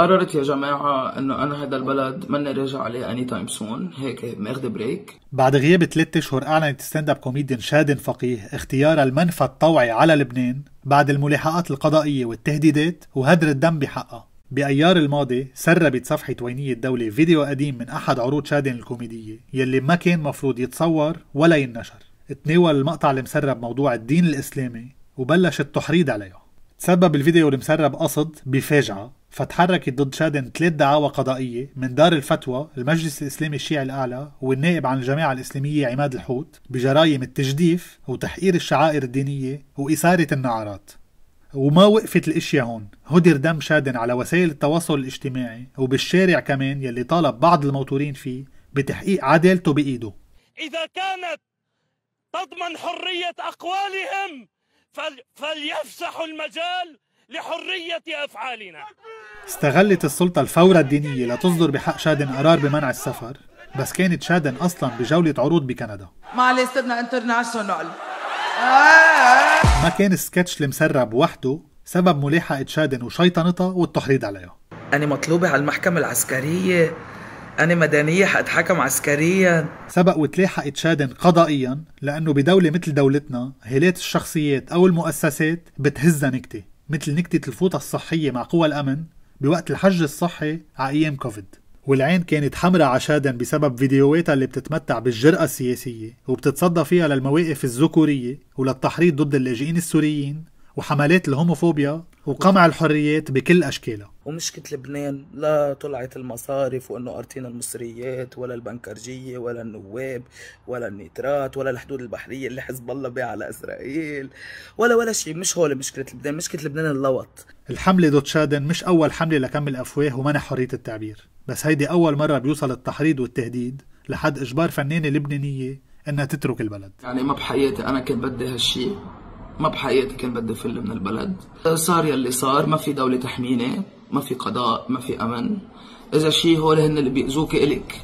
قررت يا جماعة انه انا هذا البلد ما راجع عليه اني تايم سون هيك ماخذ بريك بعد غياب ثلاثة اشهر اعلنت ستاند اب كوميديان شادن فقيه اختيار المنفى الطوعي على لبنان بعد الملاحقات القضائية والتهديدات وهدر الدم بحقها بأيار الماضي سربت صفحة وينية الدولة فيديو قديم من أحد عروض شادن الكوميدية يلي ما كان مفروض يتصور ولا ينشر تناول المقطع المسرب موضوع الدين الإسلامي وبلش التحريض عليه تسبب الفيديو المسرب قصد بفاجعة فتحركت ضد شادن ثلاث دعاوى قضائية من دار الفتوى المجلس الإسلامي الشيعي الأعلى والنائب عن الجماعة الإسلامية عماد الحوت بجرائم التجديف وتحقير الشعائر الدينية وإثارة النعرات وما وقفت الاشياء هون هدر دم شادن على وسائل التواصل الاجتماعي وبالشارع كمان يلي طالب بعض الموتورين فيه بتحقيق عدالته بإيده إذا كانت تضمن حرية أقوالهم فليفسحوا المجال لحرية أفعالنا استغلت السلطة الفورة الدينية لتصدر بحق شادن قرار بمنع السفر بس كانت شادن أصلا بجولة عروض بكندا معلش صرنا انترناشونال ما كان السكتش المسرب وحده سبب ملاحقة شادن وشيطنتها والتحريض عليها أنا مطلوبة على المحكمة العسكرية أنا مدنية حأتحكم عسكريا سبق وتلاحقت شادن قضائيا لأنه بدولة مثل دولتنا هيلات الشخصيات أو المؤسسات بتهزها نكتة مثل نكتة الفوطة الصحية مع قوى الأمن بوقت الحج الصحي على أيام كوفيد والعين كانت حمراء عشادا بسبب فيديوهاتها اللي بتتمتع بالجرأة السياسية وبتتصدى فيها للمواقف الذكورية وللتحريض ضد اللاجئين السوريين وحملات الهوموفوبيا وقمع الحريات بكل أشكالها ومشكلة لبنان لا طلعت المصارف وانه قرطين المصريات ولا البنكرجية ولا النواب ولا النيترات ولا الحدود البحرية اللي حزب الله بيع على اسرائيل ولا ولا شيء مش هول مشكلة لبنان مشكلة لبنان اللوط الحملة دوت شادن مش أول حملة لكم الأفواه ومنع حرية التعبير بس هيدي أول مرة بيوصل التحريض والتهديد لحد إجبار فنانة لبنانية إنها تترك البلد يعني ما بحياتي أنا كان بدي هالشيء ما بحياتي كان بدي فل من البلد صار يلي صار ما في دولة تحميني ما في قضاء ما في أمن إذا شيء هول هن اللي بيأذوك إلك